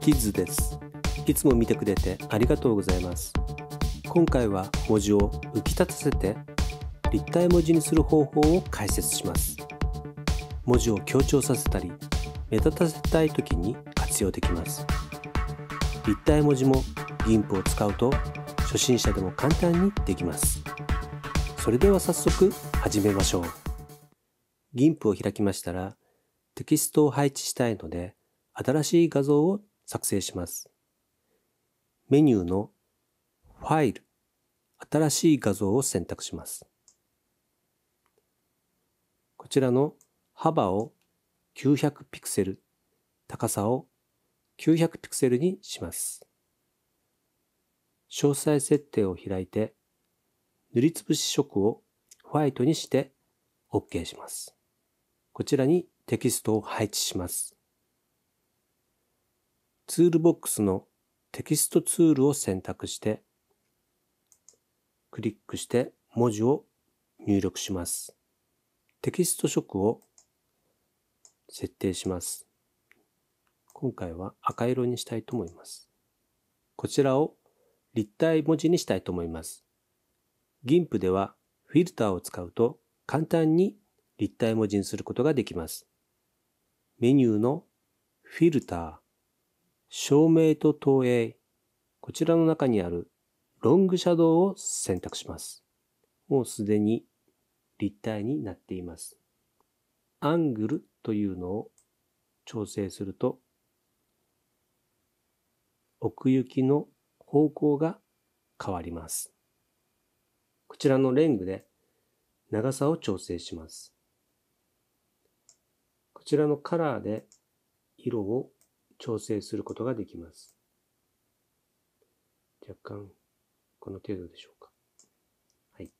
キッズです。いつも見てくれてありがとうございます。今回は文字を浮き立たせて立体文字にする方法を解説します。文字を強調させたり目立たせたい時に活用できます。立体文字もンプを使うと初心者でも簡単にできます。それでは早速始めましょう。銀符を開きましたらテキストを配置したいので新しい画像を作成します。メニューのファイル、新しい画像を選択します。こちらの幅を900ピクセル、高さを900ピクセルにします。詳細設定を開いて、塗りつぶし色をホワイトにして OK します。こちらにテキストを配置します。ツールボックスのテキストツールを選択して、クリックして文字を入力します。テキスト色を設定します。今回は赤色にしたいと思います。こちらを立体文字にしたいと思います。GIMP ではフィルターを使うと簡単に立体文字にすることができます。メニューのフィルター、照明と投影、こちらの中にあるロングシャドウを選択します。もうすでに立体になっています。アングルというのを調整すると、奥行きの方向が変わります。こちらのレングで長さを調整します。こちらのカラーで色を調整することができます。若干、この程度でしょうか。はい。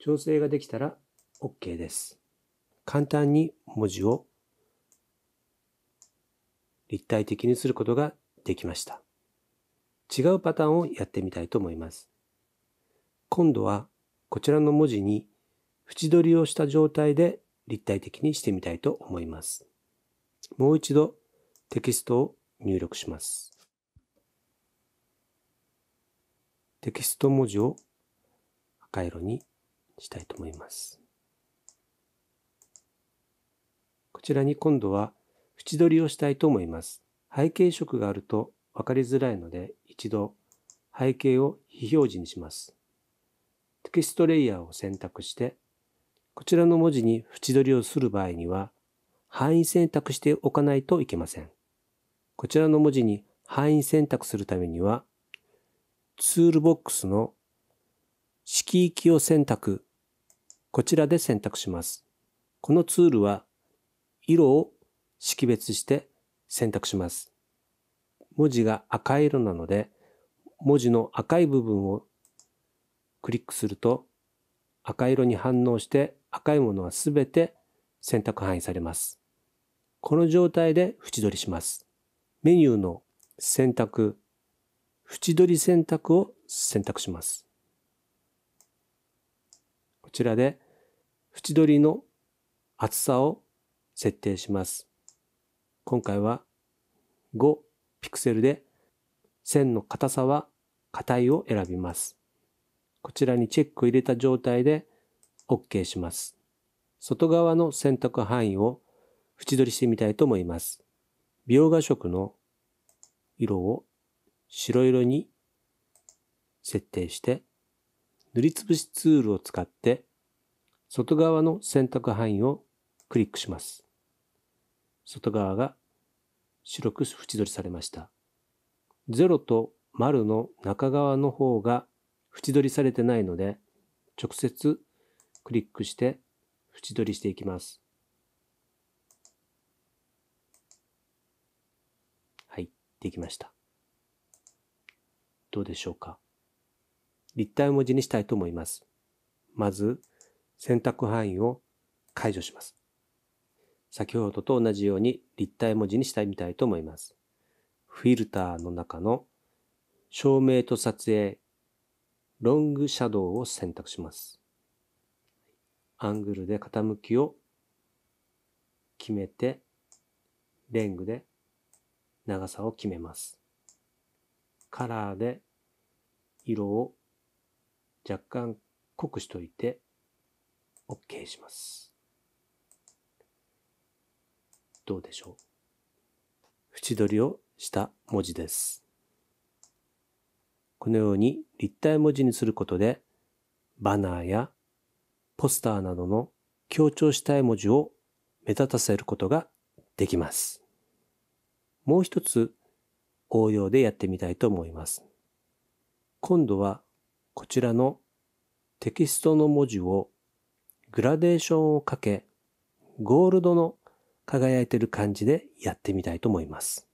調整ができたら OK です。簡単に文字を立体的にすることができました。違うパターンをやってみたいと思います。今度はこちらの文字に縁取りをした状態で立体的にしてみたいと思います。もう一度テキストを入力します。テキスト文字を赤色にしたいと思います。こちらに今度は縁取りをしたいと思います。背景色があると分かりづらいので一度背景を非表示にします。テキストレイヤーを選択してこちらの文字に縁取りをする場合には範囲選択しておかないといけません。こちらの文字に範囲選択するためには、ツールボックスの敷域を選択、こちらで選択します。このツールは、色を識別して選択します。文字が赤色なので、文字の赤い部分をクリックすると、赤色に反応して赤いものはすべて選択範囲されます。この状態で縁取りします。メニューの選択、縁取り選択を選択します。こちらで縁取りの厚さを設定します。今回は5ピクセルで線の硬さは硬いを選びます。こちらにチェックを入れた状態で OK します。外側の選択範囲を縁取りしてみたいと思います。美容画色の色を白色に設定して、塗りつぶしツールを使って外側の選択範囲をクリックします。外側が白く縁取りされました。0と丸の中側の方が縁取りされてないので、直接クリックして縁取りしていきます。できました。どうでしょうか立体文字にしたいと思います。まず、選択範囲を解除します。先ほどと同じように立体文字にしたいみたいと思います。フィルターの中の照明と撮影、ロングシャドウを選択します。アングルで傾きを決めて、レングで長さを決めます。カラーで色を若干濃くしといて OK します。どうでしょう縁取りをした文字です。このように立体文字にすることでバナーやポスターなどの強調したい文字を目立たせることができます。もう一つ応用でやってみたいと思います。今度はこちらのテキストの文字をグラデーションをかけゴールドの輝いてる感じでやってみたいと思います。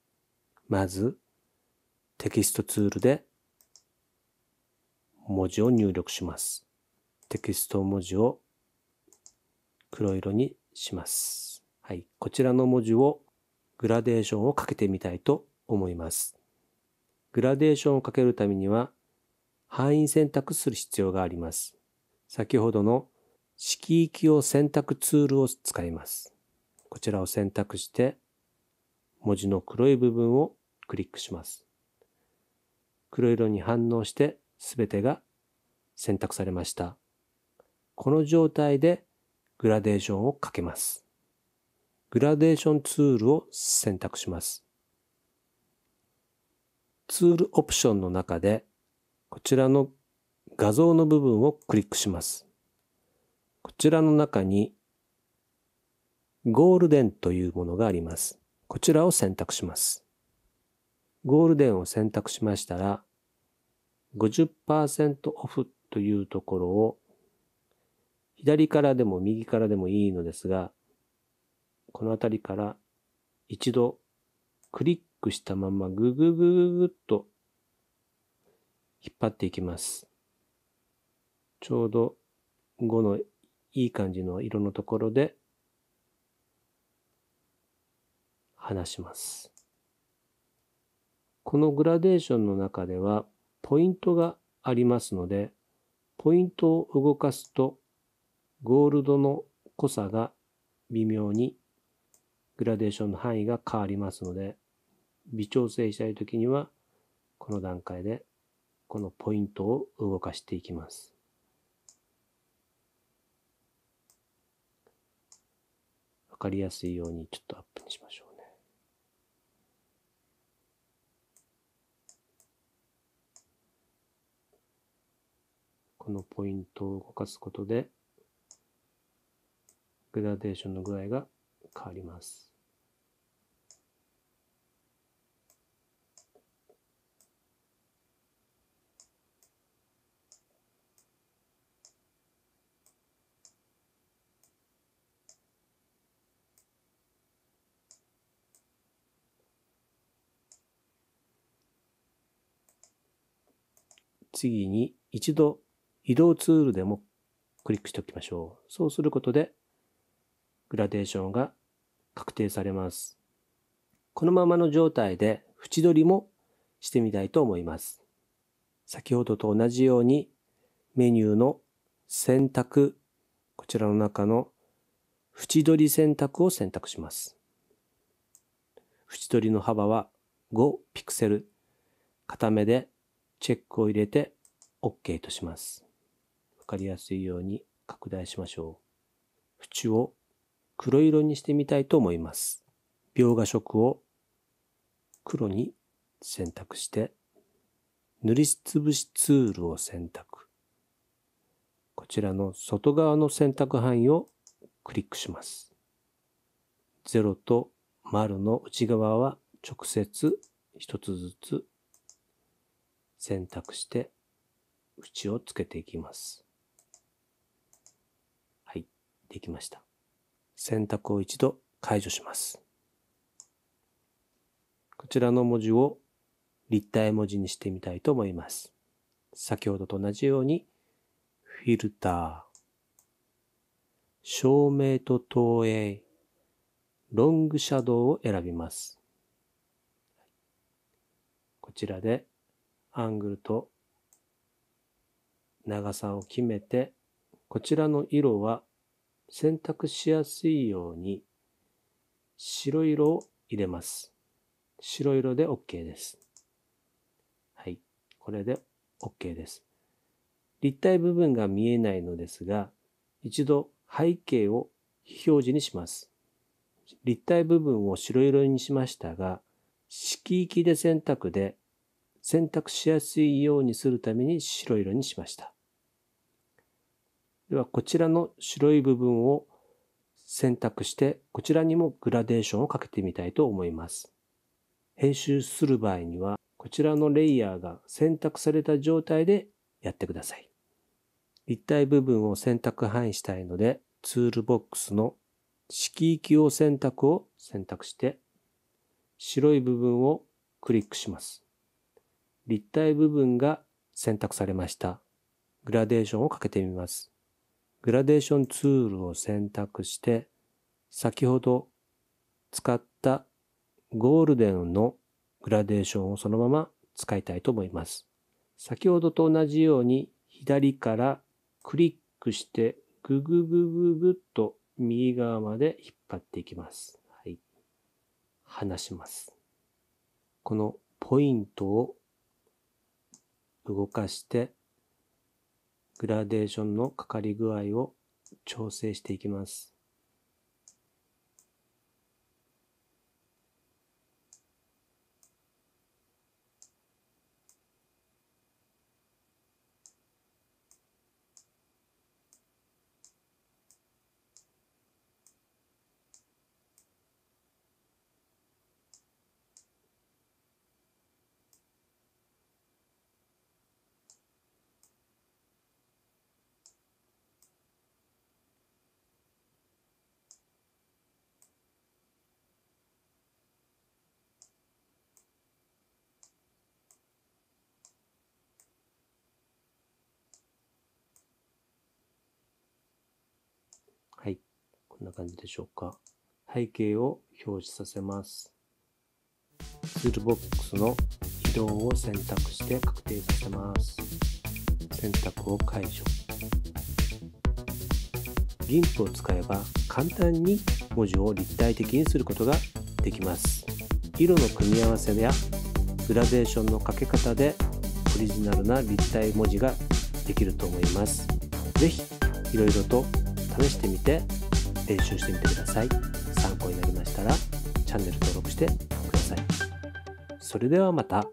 まずテキストツールで文字を入力します。テキスト文字を黒色にします。はい。こちらの文字をグラデーションをかけてみたいと思います。グラデーションをかけるためには範囲選択する必要があります。先ほどの色域を選択ツールを使います。こちらを選択して、文字の黒い部分をクリックします。黒色に反応して全てが選択されました。この状態でグラデーションをかけます。グラデーションツールを選択します。ツールオプションの中で、こちらの画像の部分をクリックします。こちらの中に、ゴールデンというものがあります。こちらを選択します。ゴールデンを選択しましたら、50%オフというところを、左からでも右からでもいいのですが、この辺りから一度クリックしたままグググググっと引っ張っていきます。ちょうど5のいい感じの色のところで離します。このグラデーションの中ではポイントがありますので、ポイントを動かすとゴールドの濃さが微妙にグラデーションの範囲が変わりますので、微調整したいときには、この段階でこのポイントを動かしていきます。わかりやすいようにちょっとアップにしましょう。ね。このポイントを動かすことで、グラデーションの具合が変わります。次に一度移動ツールでもクリックしておきましょう。そうすることでグラデーションが確定されます。このままの状態で縁取りもしてみたいと思います。先ほどと同じようにメニューの選択、こちらの中の縁取り選択を選択します。縁取りの幅は5ピクセル。固めでチェックを入れて OK とします。わかりやすいように拡大しましょう。縁を黒色にしてみたいと思います。描画色を黒に選択して、塗りつぶしツールを選択。こちらの外側の選択範囲をクリックします。0と丸の内側は直接一つずつ選択して縁をつけていきます。はい、できました。選択を一度解除します。こちらの文字を立体文字にしてみたいと思います。先ほどと同じように、フィルター、照明と投影、ロングシャドウを選びます。こちらでアングルと長さを決めて、こちらの色は選択しやすいように白色を入れます。白色で OK です。はい。これで OK です。立体部分が見えないのですが、一度背景を非表示にします。立体部分を白色にしましたが、色域で選択で選択しやすいようにするために白色にしました。ではこちらの白い部分を選択してこちらにもグラデーションをかけてみたいと思います。編集する場合にはこちらのレイヤーが選択された状態でやってください。立体部分を選択範囲したいのでツールボックスの色域を選択を選択して白い部分をクリックします。立体部分が選択されました。グラデーションをかけてみます。グラデーションツールを選択して、先ほど使ったゴールデンのグラデーションをそのまま使いたいと思います。先ほどと同じように左からクリックしてグググググっと右側まで引っ張っていきます。はい。離します。このポイントを動かしてグラデーションのかかり具合を調整していきます。こんな感じでしょうか。背景を表示させます。ツールボックスの移動を選択して確定させます。選択を解除。GIMP を使えば簡単に文字を立体的にすることができます。色の組み合わせやグラデーションのかけ方でオリジナルな立体文字ができると思います。是非いろいろと試してみて練習してみてください参考になりましたらチャンネル登録してくださいそれではまた